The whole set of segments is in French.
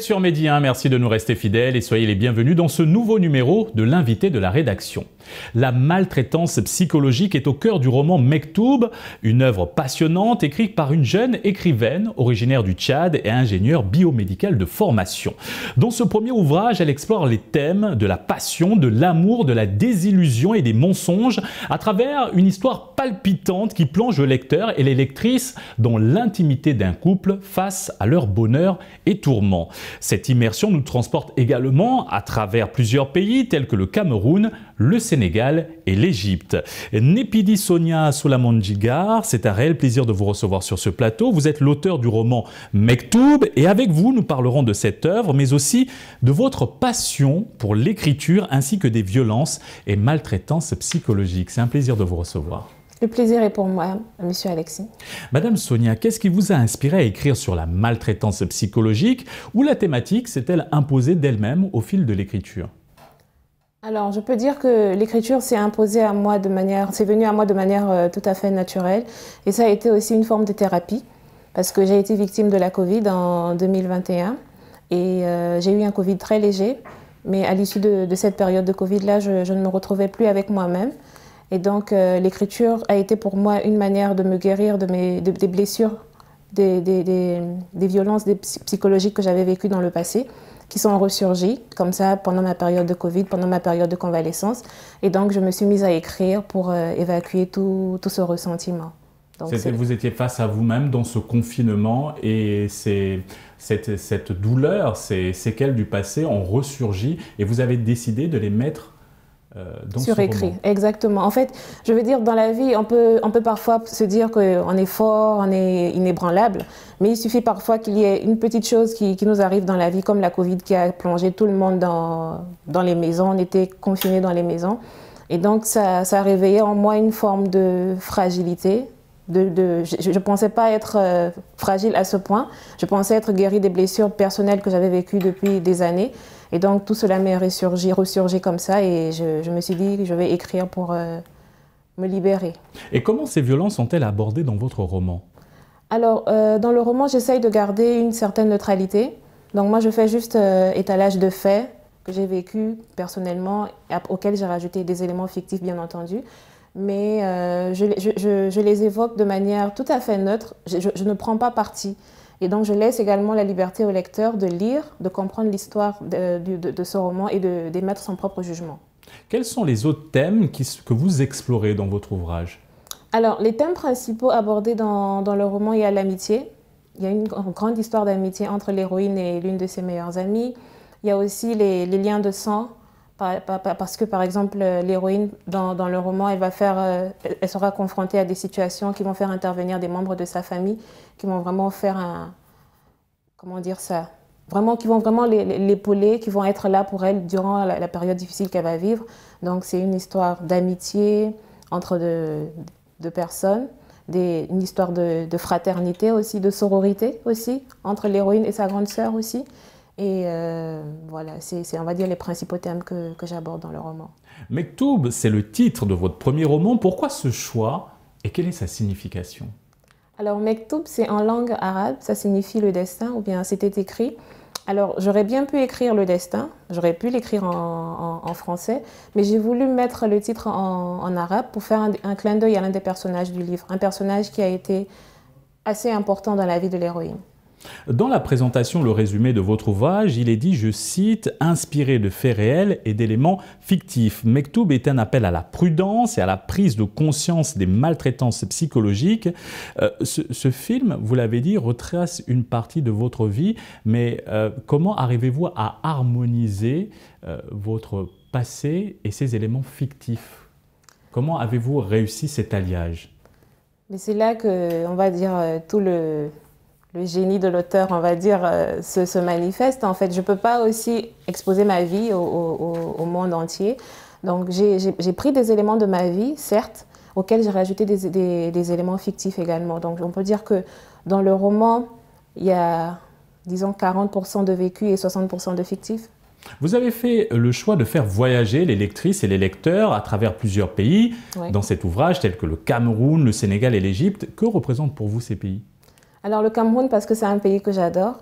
sur merci de nous rester fidèles et soyez les bienvenus dans ce nouveau numéro de l'invité de la rédaction. La maltraitance psychologique est au cœur du roman Mektoub, une œuvre passionnante écrite par une jeune écrivaine originaire du Tchad et ingénieure biomédicale de formation. Dans ce premier ouvrage, elle explore les thèmes de la passion, de l'amour, de la désillusion et des mensonges à travers une histoire palpitante qui plonge le lecteur et les lectrices dans l'intimité d'un couple face à leur bonheur et tourment. Cette immersion nous transporte également à travers plusieurs pays tels que le Cameroun, le Sénégal et l'Égypte. Népidi Sonia Soulamanjigar, c'est un réel plaisir de vous recevoir sur ce plateau. Vous êtes l'auteur du roman Mektoub et avec vous, nous parlerons de cette œuvre, mais aussi de votre passion pour l'écriture ainsi que des violences et maltraitances psychologiques. C'est un plaisir de vous recevoir. Le plaisir est pour moi, monsieur Alexis. Madame Sonia, qu'est-ce qui vous a inspiré à écrire sur la maltraitance psychologique ou la thématique s'est-elle imposée d'elle-même au fil de l'écriture alors, je peux dire que l'écriture s'est imposée à moi de manière, c'est venu à moi de manière euh, tout à fait naturelle, et ça a été aussi une forme de thérapie parce que j'ai été victime de la Covid en 2021 et euh, j'ai eu un Covid très léger. Mais à l'issue de, cette période de Covid-là, je, je, ne me retrouvais plus avec moi-même. Et donc euh, l'écriture a été pour moi une manière de me guérir de mes, des blessures, des, des, des, violences psychologiques que j'avais vécues dans le passé, qui sont ressurgies comme ça pendant ma période de Covid, pendant ma période de convalescence. Et donc je me suis mise à écrire pour euh, évacuer tout, tout ce ressentiment. Donc, vous étiez face à vous-même dans ce confinement et c'est, cette, cette, douleur, ces séquelles du passé ont ressurgi et vous avez décidé de les mettre euh, Surécrit, exactement. En fait, je veux dire, dans la vie, on peut, on peut parfois se dire qu'on est fort, on est inébranlable, mais il suffit parfois qu'il y ait une petite chose qui, nous arrive dans la vie, comme la Covid qui a plongé tout le monde dans, dans les maisons, on était confinés dans les maisons. Et donc, ça, ça a réveillé en moi une forme de fragilité, je ne pensais pas être euh, fragile à ce point. Je pensais être guérie des blessures personnelles que j'avais vécues depuis des années. Et donc tout cela m'est ressurgi, ressurgi comme ça. Et je, me suis dit, que je vais écrire pour euh, me libérer. Et comment ces violences sont-elles abordées dans votre roman Alors, euh, dans le roman, j'essaye de garder une certaine neutralité. Donc moi, je fais juste étalage de faits que j'ai vécu personnellement, auxquels j'ai rajouté des éléments fictifs, bien entendu mais euh, je, les évoque de manière tout à fait neutre. Je, ne prends pas parti. Et donc, je laisse également la liberté au lecteur de lire, de comprendre l'histoire de, ce roman et d'émettre son propre jugement. Quels sont les autres thèmes que vous explorez dans votre ouvrage Alors, les thèmes principaux abordés dans, le roman, il y a l'amitié. Il y a une grande histoire d'amitié entre l'héroïne et l'une de ses meilleures amies. Il y a aussi les liens de sang parce que, par exemple, euh, l'héroïne, dans, le roman, elle, va faire, euh, elle sera confrontée à des situations qui vont faire intervenir des membres de sa famille, qui vont vraiment faire un... Comment dire ça Vraiment, qui vont vraiment l'épauler, qui vont être là pour elle durant la, période difficile qu'elle va vivre. Donc, c'est une histoire d'amitié entre deux, personnes, une histoire de, de, fraternité aussi, de sororité aussi, entre l'héroïne et sa grande sœur aussi. Et euh, voilà, c'est, on va dire, les principaux thèmes que, j'aborde dans le roman. Mektoub, c'est le titre de votre premier roman. Pourquoi ce choix et quelle est sa signification Alors, Mektoub, c'est en langue arabe, ça signifie le destin, ou bien c'était écrit. Alors, j'aurais bien pu écrire le destin, j'aurais pu l'écrire en, français, mais j'ai voulu mettre le titre en, arabe pour faire un clin d'œil à l'un des personnages du livre, un personnage qui a été assez important dans la vie de l'héroïne. Dans la présentation, le résumé de votre ouvrage, il est dit, je cite, inspiré de faits réels et d'éléments fictifs. Mektoub est un appel à la prudence et à la prise de conscience des maltraitances psychologiques. Euh, ce, film, vous l'avez dit, retrace une partie de votre vie, mais euh, comment arrivez-vous à harmoniser euh, votre passé et ces éléments fictifs Comment avez-vous réussi cet alliage Mais c'est là que, on va dire, tout le le génie de l'auteur, on va dire, euh, se, manifeste. En fait, je ne peux pas aussi exposer ma vie au, monde entier. Donc, j'ai pris des éléments de ma vie, certes, auxquels j'ai rajouté des, éléments fictifs également. Donc, on peut dire que dans le roman, il y a, disons, 40% de vécu et 60% de fictif. Vous avez fait le choix de faire voyager les lectrices et les lecteurs à travers plusieurs pays dans cet ouvrage, tels que le Cameroun, le Sénégal et l'Égypte. Que représentent pour vous ces pays alors le Cameroun, parce que c'est un pays que j'adore.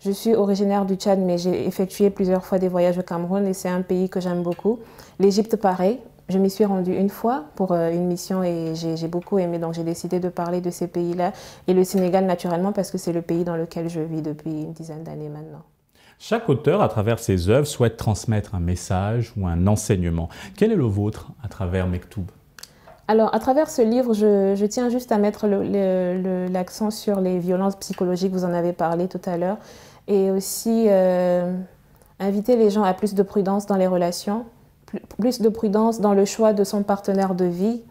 Je suis originaire du Tchad, mais j'ai effectué plusieurs fois des voyages au Cameroun et c'est un pays que j'aime beaucoup. L'Égypte, pareil. Je m'y suis rendue une fois pour euh, une mission et j'ai beaucoup aimé, donc j'ai décidé de parler de ces pays-là. Et le Sénégal, naturellement, parce que c'est le pays dans lequel je vis depuis une dizaine d'années maintenant. Chaque auteur, à travers ses œuvres, souhaite transmettre un message ou un enseignement. Quel est le vôtre à travers Mektoub alors, à travers ce livre, je, tiens juste à mettre l'accent sur les violences psychologiques, vous en avez parlé tout à l'heure, et aussi euh, inviter les gens à plus de prudence dans les relations, plus de prudence dans le choix de son partenaire de vie,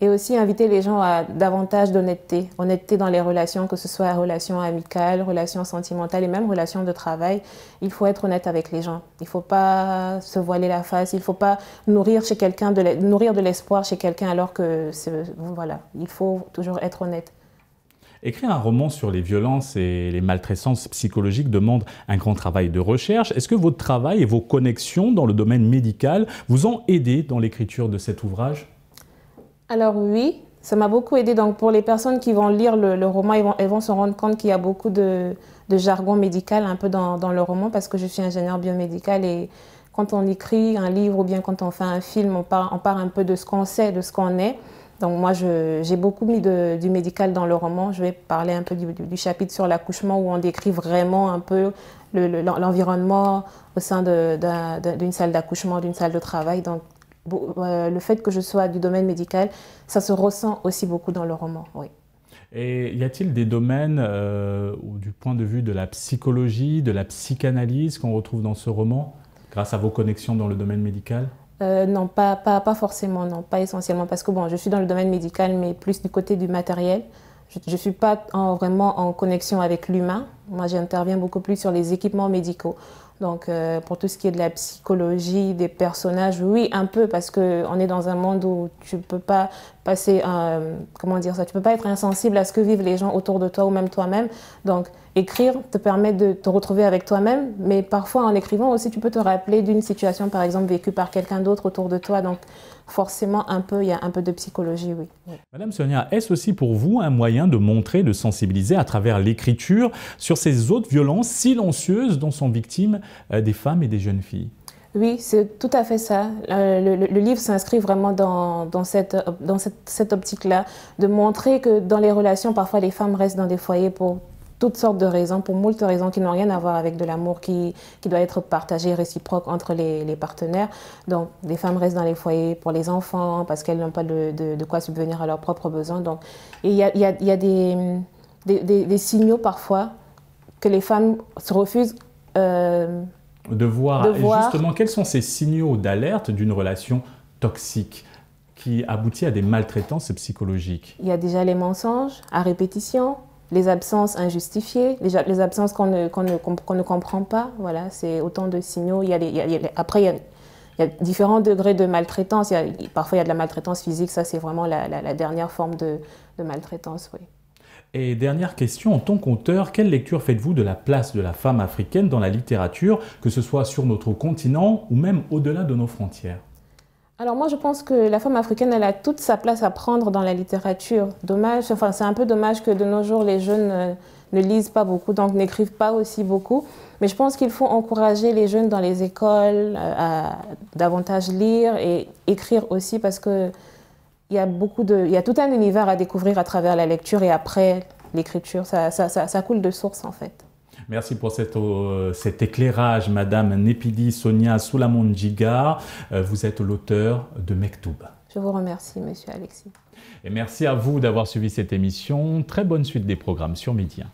et aussi inviter les gens à davantage d'honnêteté, honnêteté dans les relations, que ce soit relations amicales, relations sentimentales et même relations de travail. Il faut être honnête avec les gens. Il ne faut pas se voiler la face. Il ne faut pas nourrir chez quelqu'un de nourrir de l'espoir chez quelqu'un alors que voilà, il faut toujours être honnête. Écrire un roman sur les violences et les maltraitances psychologiques demande un grand travail de recherche. Est-ce que votre travail et vos connexions dans le domaine médical vous ont aidé dans l'écriture de cet ouvrage alors oui, ça m'a beaucoup aidé. Donc pour les personnes qui vont lire le, roman, vont, elles vont se rendre compte qu'il y a beaucoup de, jargon médical un peu dans, le roman parce que je suis ingénieure biomédicale et quand on écrit un livre ou bien quand on fait un film, on part, un peu de ce qu'on sait, de ce qu'on est. Donc moi, j'ai beaucoup mis du médical dans le roman. Je vais parler un peu du, chapitre sur l'accouchement où on décrit vraiment un peu l'environnement au sein d'une salle d'accouchement, d'une salle de travail. Donc euh, le fait que je sois du domaine médical, ça se ressent aussi beaucoup dans le roman, oui. Et y a-t-il des domaines, euh, du point de vue de la psychologie, de la psychanalyse, qu'on retrouve dans ce roman, grâce à vos connexions dans le domaine médical euh, non, pas, pas, forcément, non, pas essentiellement, parce que bon, je suis dans le domaine médical, mais plus du côté du matériel je ne suis pas en, vraiment en connexion avec l'humain. Moi, j'interviens beaucoup plus sur les équipements médicaux. Donc, euh, pour tout ce qui est de la psychologie, des personnages, oui, un peu, parce qu'on est dans un monde où tu ne peux pas passer, euh, comment dire ça, tu peux pas être insensible à ce que vivent les gens autour de toi ou même toi-même. Donc, écrire te permet de te retrouver avec toi-même, mais parfois en écrivant aussi, tu peux te rappeler d'une situation, par exemple, vécue par quelqu'un d'autre autour de toi. Donc, forcément, un peu, il y a un peu de psychologie, oui. Madame Sonia, est-ce aussi pour vous un moyen de montrer, de sensibiliser à travers l'écriture sur ces autres violences silencieuses dont sont victimes euh, des femmes et des jeunes filles oui, c'est tout à fait ça. Euh, le, livre s'inscrit vraiment dans, dans cette, dans cette, cette optique-là, de montrer que dans les relations, parfois les femmes restent dans des foyers pour toutes sortes de raisons, pour moult raisons qui n'ont rien à voir avec de l'amour qui, qui doit être partagé, réciproque entre les, partenaires. Donc, les femmes restent dans les foyers pour les enfants parce qu'elles n'ont pas de, de, quoi subvenir à leurs propres besoins. Donc, il y a, y a, des, des, signaux parfois que les femmes se refusent. Euh, de, voir. de voir. Justement, quels sont ces signaux d'alerte d'une relation toxique qui aboutit à des maltraitances psychologiques Il y a déjà les mensonges à répétition, les absences injustifiées, les, les absences qu'on ne, ne, comprend pas. Voilà, c'est autant de signaux. Il y a après, il y, a, différents degrés de maltraitance. Il parfois, il y a de la maltraitance physique. Ça, c'est vraiment la, dernière forme de, de maltraitance. Oui. Et dernière question, en tant qu'auteur, quelle lecture faites-vous de la place de la femme africaine dans la littérature, que ce soit sur notre continent ou même au-delà de nos frontières alors moi, je pense que la femme africaine, elle a toute sa place à prendre dans la littérature. Dommage, enfin c'est un peu dommage que de nos jours, les jeunes euh, ne lisent pas beaucoup, donc n'écrivent pas aussi beaucoup. Mais je pense qu'il faut encourager les jeunes dans les écoles euh, à davantage lire et écrire aussi parce que il y a beaucoup de, il y tout un univers à découvrir à travers la lecture et après l'écriture. ça coule de source en fait. Merci pour euh, cet éclairage, Madame Népidi Sonia Soulamondjiga. Euh, vous êtes l'auteur de Mektoub. Je vous remercie, Monsieur Alexis. Et merci à vous d'avoir suivi cette émission. Très bonne suite des programmes sur Média.